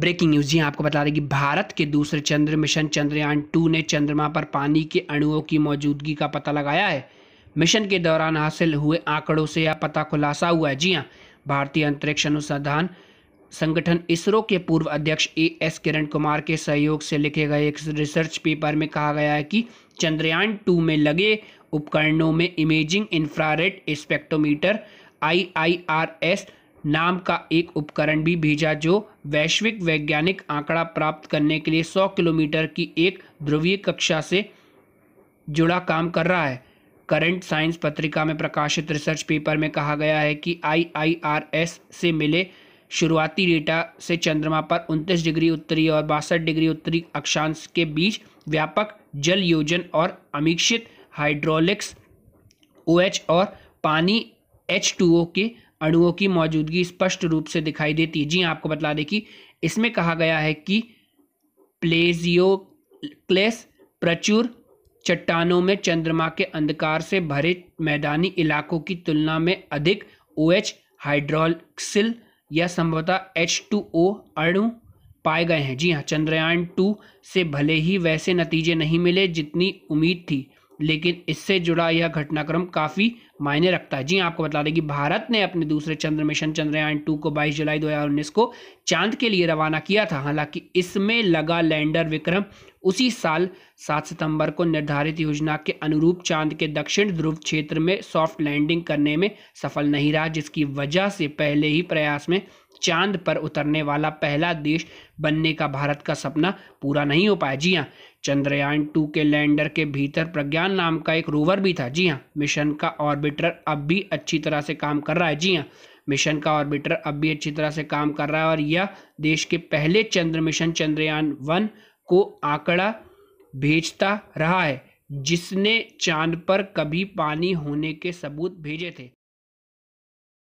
breaking news जी हाँ, आपको बता दें कि भारत के दूसरे चंद्र मिशन चंद्रयान टू ने चंद्रमा पर पानी के अणुओं की मौजूदगी का पता लगाया है मिशन के दौरान हासिल हुए आंकड़ों से यह पता खुलासा हुआ है जी हाँ भारतीय अंतरिक्ष अनुसंधान संगठन इसरो के पूर्व अध्यक्ष ए एस किरण कुमार के सहयोग से लिखे गए एक रिसर्च पेपर में कहा गया है कि चंद्रयान टू में लगे उपकरणों में imaging infrared spectrometer I I R S नाम का एक उपकरण भी भेजा जो वैश्विक वैज्ञानिक आंकड़ा प्राप्त करने के लिए 100 किलोमीटर की एक ध्रुवीय कक्षा से जुड़ा काम कर रहा है करंट साइंस पत्रिका में प्रकाशित रिसर्च पेपर में कहा गया है कि आईआईआरएस से मिले शुरुआती डेटा से चंद्रमा पर उनतीस डिग्री उत्तरी और बासठ डिग्री उत्तरी अक्षांश के बीच व्यापक जल योजन और अमीक्षित हाइड्रोलिक्स ओ OH और पानी एच के अणुओं की मौजूदगी स्पष्ट रूप से दिखाई देती है जी हाँ, आपको बता दें कि इसमें कहा गया है कि प्लेजियो क्लेस प्रचुर चट्टानों में चंद्रमा के अंधकार से भरे मैदानी इलाकों की तुलना में अधिक ओ एच हाइड्रोक्सिल या संभवतः एच टू ओ अणु पाए गए हैं जी हाँ चंद्रयान टू से भले ही वैसे नतीजे नहीं मिले जितनी उम्मीद थी लेकिन इससे जुड़ा यह घटनाक्रम काफ़ी मायने रखता है जी हाँ, आपको बता दें कि भारत ने अपने दूसरे चंद्र मिशन चंद्रयान टू को 22 जुलाई 2019 को चांद के लिए रवाना किया था हालांकि इसमें लगा लैंडर विक्रम उसी साल 7 सितंबर को निर्धारित योजना के अनुरूप चांद के दक्षिण ध्रुव क्षेत्र में सॉफ्ट लैंडिंग करने में सफल नहीं रहा जिसकी वजह से पहले ही प्रयास में चांद पर उतरने वाला पहला देश बनने का भारत का सपना पूरा नहीं हो पाया जी हाँ चंद्रयान टू के लैंडर के भीतर प्रज्ञान नाम का एक रोवर भी था जी हाँ मिशन का ऑर्बिटर अब भी अच्छी तरह से काम कर रहा है जी हाँ मिशन का ऑर्बिटर अब भी अच्छी तरह से काम कर रहा है और यह देश के पहले चंद्र मिशन चंद्रयान वन को आंकड़ा भेजता रहा है जिसने चांद पर कभी पानी होने के सबूत भेजे थे